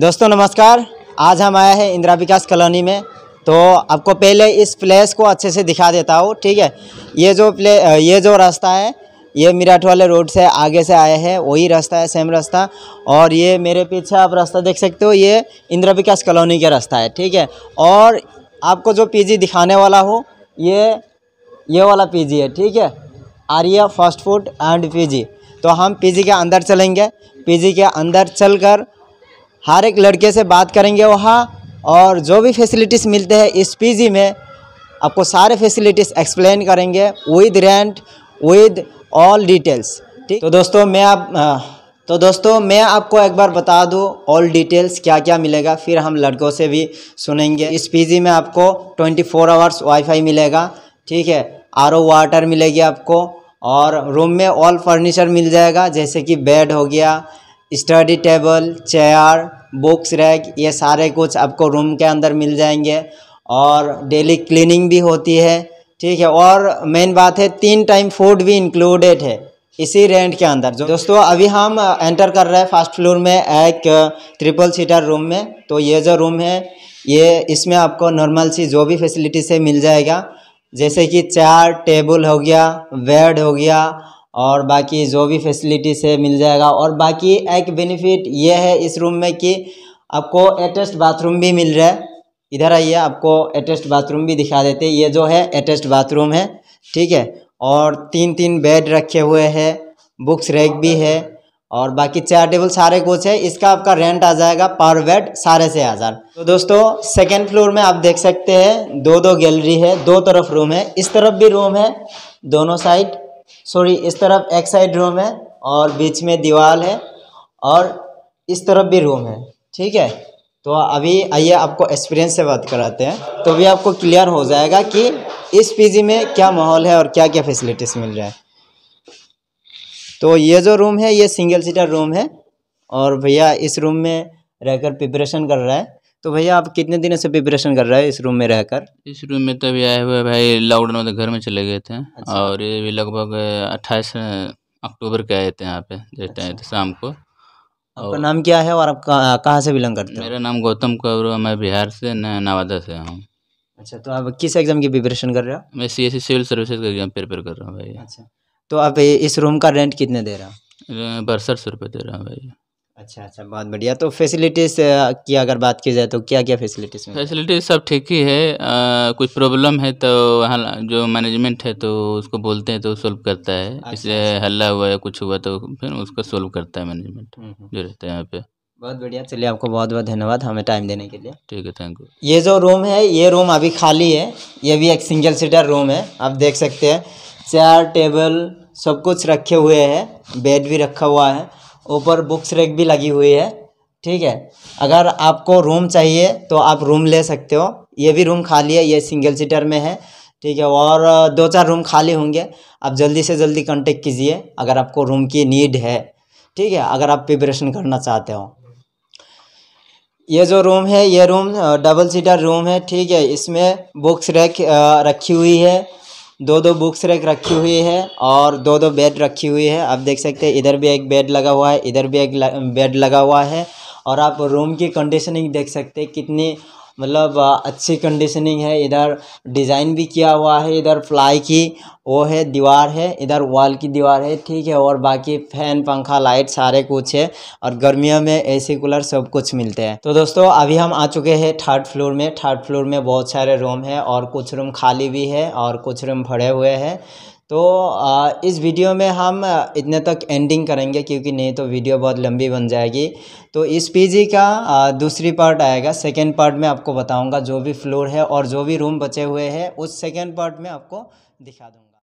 दोस्तों नमस्कार आज हम आए हैं इंदिरा विकास कॉलोनी में तो आपको पहले इस प्लेस को अच्छे से दिखा देता हूँ ठीक है ये जो प्ले ये जो रास्ता है ये मीराठ वाले रोड से आगे से आए हैं वही रास्ता है सेम रास्ता और ये मेरे पीछे आप रास्ता देख सकते हो ये इंदिरा विकास कॉलोनी का रास्ता है ठीक है और आपको जो पीजी दिखाने वाला हो ये ये वाला पीजी है ठीक है Arya fast food and PG तो हम पीजी के अंदर चलेंगे पीजी के अंदर चलकर हर एक लड़के से बात करेंगे वहाँ और जो भी फैसिलिटीज़ मिलते हैं इस पीजी में आपको सारे फैसिलिटीज़ एक्सप्लेन करेंगे with rent with all details ठीक तो दोस्तों मैं आप हाँ, तो दोस्तों मैं आपको एक बार बता दूं ऑल डिटेल्स क्या क्या मिलेगा फिर हम लड़कों से भी सुनेंगे इस पीजी में आपको 24 फोर आवर्स वाईफाई मिलेगा ठीक है आर वाटर मिलेगी आपको और रूम में ऑल फर्नीचर मिल जाएगा जैसे कि बेड हो गया study table chair books rack ये सारे कुछ आपको रूम के अंदर मिल जाएंगे और डेली क्लीनिंग भी होती है ठीक है और मेन बात है तीन टाइम फूड भी इंक्लूडेड है इसी रेंट के अंदर जो दोस्तों अभी हम एंटर uh, कर रहे हैं फर्स्ट फ्लोर में एक ट्रिपल सीटर रूम में तो ये जो रूम है ये इसमें आपको नॉर्मल सी जो भी फैसिलिटीज है मिल जाएगा जैसे कि चार टेबल हो गया बेड हो गया और बाकी जो भी फैसिलिटीज़ है मिल जाएगा और बाकी एक बेनिफिट ये है इस रूम में कि आपको अटैच्ड बाथरूम भी मिल रहा है इधर आइए आपको अटैच्ड बाथरूम भी दिखा देते हैं ये जो है अटैच्ड बाथरूम है ठीक है और तीन तीन बेड रखे हुए हैं बुक्स रैक भी है और बाकी चेयर टेबल सारे कुछ है इसका आपका रेंट आ जाएगा पर बेड साढ़े छः हज़ार तो दोस्तों सेकेंड फ्लोर में आप देख सकते हैं दो दो गैलरी है दो तरफ रूम है इस तरफ भी रूम है दोनों साइड सॉरी इस तरफ एक साइड रूम है और बीच में दीवार है और इस तरफ भी रूम है ठीक है तो अभी आइए आपको एक्सपीरियंस से बात कराते हैं तो अभी आपको क्लियर हो जाएगा कि इस पी में क्या माहौल है और क्या क्या फैसिलिटीज़ मिल रहा है तो ये जो रूम है ये सिंगल सीटर रूम है और भैया इस रूम में रहकर प्रिपरेशन कर रहा है तो भैया आप कितने दिनों से प्रिपरेशन कर रहा है इस रूम में रहकर इस रूम में तभी आए हुए भाई लॉकडाउन में तो घर में चले गए थे अच्छा। और ये भी लगभग अट्ठाईस अक्टूबर के आए थे यहाँ पे देते हैं अच्छा। शाम को आपका नाम क्या है और आप कहाँ से बिलोंग करते हैं मेरा नाम गौतम कौर मैं बिहार से नवादा से हूँ अच्छा तो आप किस एग्ज़ाम की प्रिपरेशन कर रहे हो मैं C S C civil services का एग्जाम प्रिपेयर कर रहा हूँ भाई अच्छा तो आप इस रूम का रेंट कितने दे रहा हूँ बासठ सौ रुपये दे रहा हूँ भाई अच्छा अच्छा बहुत बढ़िया तो फैसिलिटीज़ की अगर बात की जाए तो क्या क्या फैसिलिटीज़ फैसिलिटीज़ सब ठीक ही है आ, कुछ प्रॉब्लम है तो वहाँ जो मैनेजमेंट है तो उसको बोलते हैं तो सोल्व करता है अच्छा, इसलिए अच्छा। हल्ला हुआ या कुछ हुआ तो फिर उसको सोल्व करता है मैनेजमेंट हम्म, हम्म। जो रहता है यहाँ पे बहुत बढ़िया चलिए आपको बहुत बहुत धन्यवाद हमें टाइम देने के लिए ठीक है थैंक यू ये जो रूम है ये रूम अभी खाली है ये भी एक सिंगल सीटर रूम है आप देख सकते हैं चेयर टेबल सब कुछ रखे हुए हैं बेड भी रखा हुआ है ऊपर बुक्स रैक भी लगी हुई है ठीक है अगर आपको रूम चाहिए तो आप रूम ले सकते हो ये भी रूम खाली है ये सिंगल सीटर में है ठीक है और दो चार रूम खाली होंगे आप जल्दी से जल्दी कांटेक्ट कीजिए अगर आपको रूम की नीड है ठीक है अगर आप प्रिपरेशन करना चाहते हो ये जो रूम है ये रूम डबल सीटर रूम है ठीक है इसमें बुक्स रैक रखी हुई है दो दो बुक्स रैक रखी हुई है और दो दो बेड रखी हुई है आप देख सकते हैं इधर भी एक बेड लगा हुआ है इधर भी एक बेड लगा हुआ है और आप रूम की कंडीशनिंग देख सकते हैं कितनी मतलब अच्छी कंडीशनिंग है इधर डिज़ाइन भी किया हुआ है इधर फ्लाई की वो है दीवार है इधर वॉल की दीवार है ठीक है और बाकी फैन पंखा लाइट सारे कुछ है और गर्मियों में एसी कूलर सब कुछ मिलते हैं तो दोस्तों अभी हम आ चुके हैं थर्ड फ्लोर में थर्ड फ्लोर में बहुत सारे रूम है और कुछ रूम खाली भी है और कुछ रूम भरे हुए हैं तो इस वीडियो में हम इतने तक एंडिंग करेंगे क्योंकि नहीं तो वीडियो बहुत लंबी बन जाएगी तो इस पीजी का दूसरी पार्ट आएगा सेकेंड पार्ट में आपको बताऊंगा जो भी फ्लोर है और जो भी रूम बचे हुए हैं उस सेकेंड पार्ट में आपको दिखा दूँगा